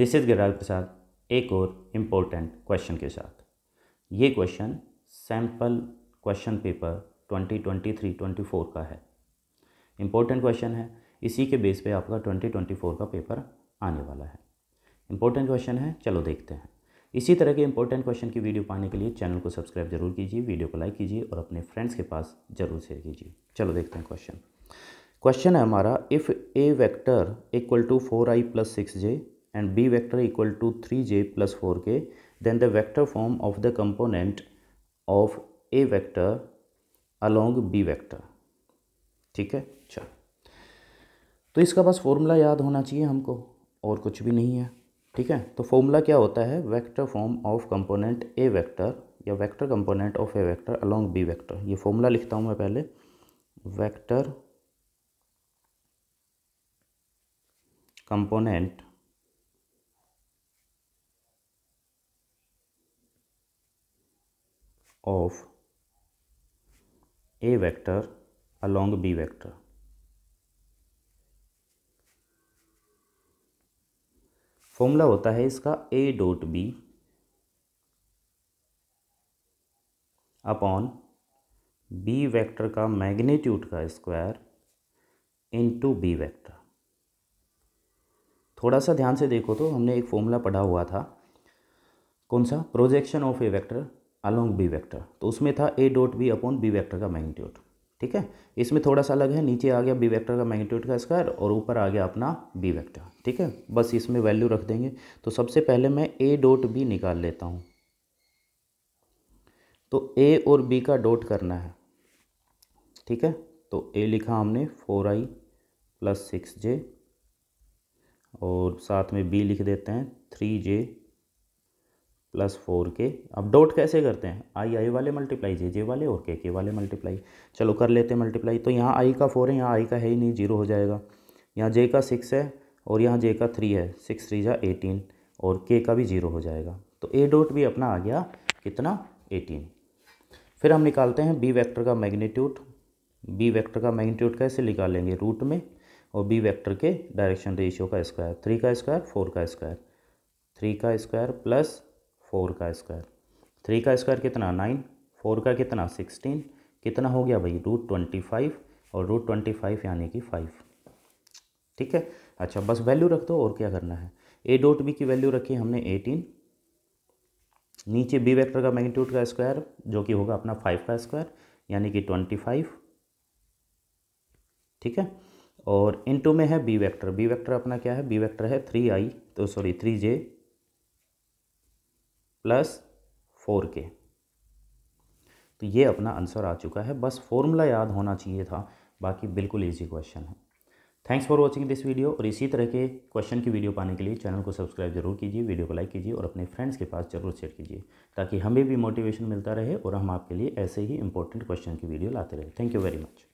This is garage प्रसाद एक और important question के साथ ये क्वेश्चन सैम्पल क्वेश्चन पेपर 2023-24 का है इम्पोर्टेंट क्वेश्चन है इसी के बेस पे आपका 2024 का पेपर आने वाला है इम्पोर्टेंट क्वेश्चन है चलो देखते हैं इसी तरह के इंपॉर्टेंट क्वेश्चन की वीडियो पाने के लिए चैनल को सब्सक्राइब जरूर कीजिए वीडियो को लाइक कीजिए और अपने फ्रेंड्स के पास जरूर शेयर कीजिए चलो देखते हैं क्वेश्चन क्वेश्चन है हमारा if a vector equal to four i plus six j and b vector equal to 3j plus 4k then the vector form of the component of a vector along b vector ठीक है चल तो इसका बस formula याद होना चाहिए हमको और कुछ भी नहीं है ठीक है तो फॉर्मूला क्या होता है vector form of component a vector या vector component of a vector along b vector ये फॉर्मूला लिखता हूँ मैं पहले vector component of a vector along b vector. Formula होता है इसका a dot b upon b vector का मैग्नीट्यूड का स्क्वायर इनटू b वेक्टर थोड़ा सा ध्यान से देखो तो हमने एक फॉर्मूला पढ़ा हुआ था कौन सा projection of a vector along b vector तो उसमें था a dot b upon b vector का मैग्नीट्यूड ठीक है इसमें थोड़ा सा अलग है नीचे आ गया बी वेक्टर का मैग्नीट्यूड का स्क्वायर और ऊपर आ गया अपना बी वेक्टर ठीक है बस इसमें वैल्यू रख देंगे तो सबसे पहले मैं ए डॉट बी निकाल लेता हूँ तो ए और बी का डॉट करना है ठीक है तो ए लिखा हमने four i plus six j और साथ में बी लिख देते हैं थ्री जे प्लस फोर के अब डॉट कैसे करते हैं आई आई वाले मल्टीप्लाई जे जे वाले और के के वाले मल्टीप्लाई चलो कर लेते हैं मल्टीप्लाई तो यहाँ आई का फोर है यहाँ आई का है ही नहीं जीरो हो जाएगा यहाँ जे का सिक्स है और यहाँ जे का थ्री है सिक्स थ्री जा एटीन और के का भी जीरो हो जाएगा तो ए डॉट भी अपना आ गया कितना एटीन फिर हम निकालते हैं बी वैक्टर का मैग्नीट्यूड बी वैक्टर का मैग्नीट्यूड कैसे निकालेंगे रूट में और बी वैक्टर के डायरेक्शन रेशियो का स्क्वायर थ्री का स्क्वायर फोर का स्क्वायर थ्री का स्क्वायर प्लस फोर का स्क्वायर थ्री का स्क्वायर कितना नाइन फोर का कितना सिक्सटीन कितना हो गया भाई रूट ट्वेंटी फाइव और रूट ट्वेंटी फाइव यानी कि फाइव ठीक है अच्छा बस वैल्यू रख दो और क्या करना है ए डॉट बी की वैल्यू रखी हमने एटीन नीचे बी वेक्टर का मैग्नीट्यूड का स्क्वायर जो कि होगा अपना फाइव का स्क्वायर यानी कि ट्वेंटी फाइव ठीक है और इनटू में है बी वेक्टर बी वेक्टर अपना क्या है बी वेक्टर है थ्री आई तो sorry three j plus four k तो ये अपना आंसर आ चुका है बस फॉर्मूला याद होना चाहिए था बाकी बिल्कुल ईजी क्वेश्चन है thanks for watching this video और इसी तरह के क्वेश्चन की वीडियो पाने के लिए चैनल को सब्सक्राइब जरूर कीजिए वीडियो को लाइक कीजिए और अपने फ्रेंड्स के पास जरूर शेयर कीजिए ताकि हमें भी मोटिवेशन मिलता रहे और हम आपके लिए ऐसे ही इंपॉर्टेंट क्वेश्चन की वीडियो लाते रहे थैंक यू वेरी मच